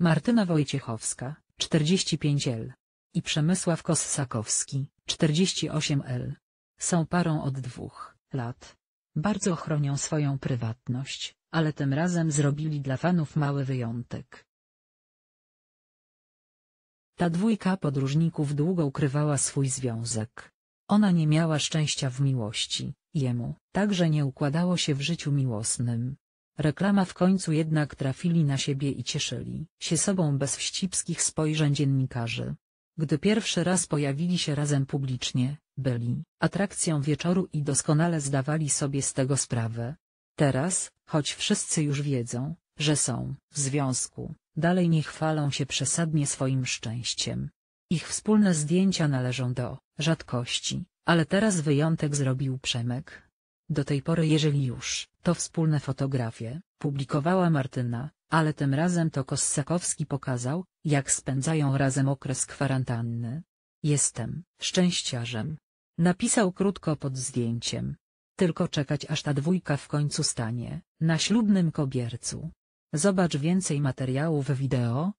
Martyna Wojciechowska, 45L. I Przemysław Kossakowski, 48L. Są parą od dwóch lat. Bardzo chronią swoją prywatność, ale tym razem zrobili dla fanów mały wyjątek. Ta dwójka podróżników długo ukrywała swój związek. Ona nie miała szczęścia w miłości, jemu, także nie układało się w życiu miłosnym. Reklama w końcu jednak trafili na siebie i cieszyli się sobą bez wścibskich spojrzeń dziennikarzy. Gdy pierwszy raz pojawili się razem publicznie, byli atrakcją wieczoru i doskonale zdawali sobie z tego sprawę. Teraz, choć wszyscy już wiedzą, że są w związku, dalej nie chwalą się przesadnie swoim szczęściem. Ich wspólne zdjęcia należą do rzadkości, ale teraz wyjątek zrobił Przemek, do tej pory jeżeli już, to wspólne fotografie, publikowała Martyna, ale tym razem to Kossakowski pokazał, jak spędzają razem okres kwarantanny. Jestem szczęściarzem. Napisał krótko pod zdjęciem. Tylko czekać aż ta dwójka w końcu stanie, na ślubnym kobiercu. Zobacz więcej materiałów wideo,